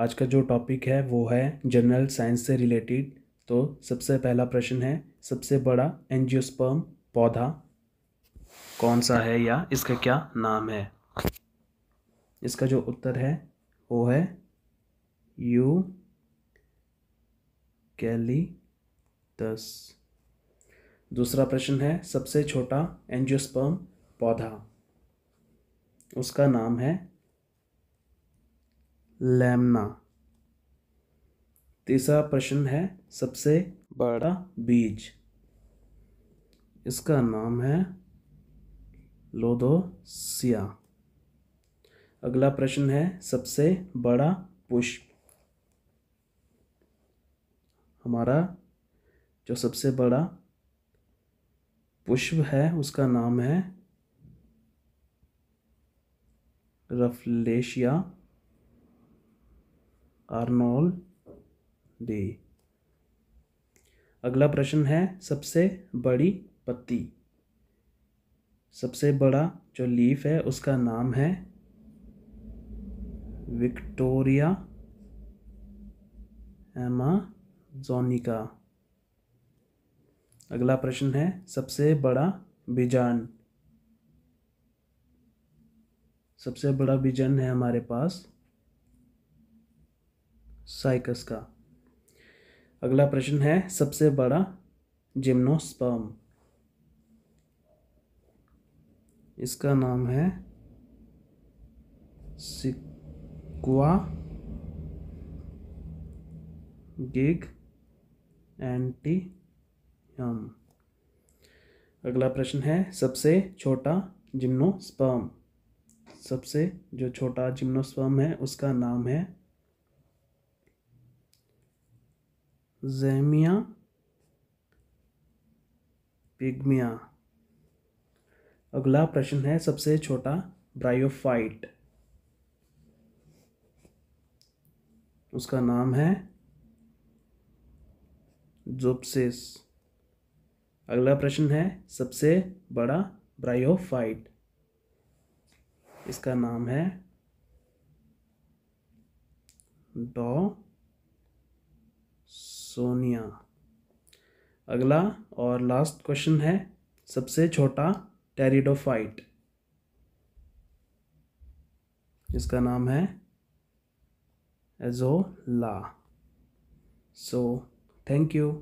आज का जो टॉपिक है वो है जनरल साइंस से रिलेटेड तो सबसे पहला प्रश्न है सबसे बड़ा एंजियोस्पर्म पौधा कौन सा है या इसका क्या नाम है इसका जो उत्तर है वो है यू कैली दस दूसरा प्रश्न है सबसे छोटा एंजियोस्पर्म पौधा उसका नाम है लेमना तीसरा प्रश्न है सबसे बड़ा बीज इसका नाम है लोदोसिया अगला प्रश्न है सबसे बड़ा पुष्प हमारा जो सबसे बड़ा पुष्प है उसका नाम है रफलेशिया आर्नोल्डी अगला प्रश्न है सबसे बड़ी पत्ती सबसे बड़ा जो लीफ है उसका नाम है विक्टोरिया एमाजोनिका अगला प्रश्न है सबसे बड़ा बीजान सबसे बड़ा बीजन है हमारे पास साइकस का अगला प्रश्न है सबसे बड़ा जिम्नोस्पर्म इसका नाम है सिक्वा गिग एंटीयम अगला प्रश्न है सबसे छोटा जिम्नोस्पर्म सबसे जो छोटा जिम्नोस्पर्म है उसका नाम है जैमिया पिग्मिया अगला प्रश्न है सबसे छोटा ब्रायोफाइट उसका नाम है जोपसिस अगला प्रश्न है सबसे बड़ा ब्रायोफाइट इसका नाम है डॉ सोनिया अगला और लास्ट क्वेश्चन है सबसे छोटा टेरिडोफाइट इसका नाम है एजोला सो थैंक यू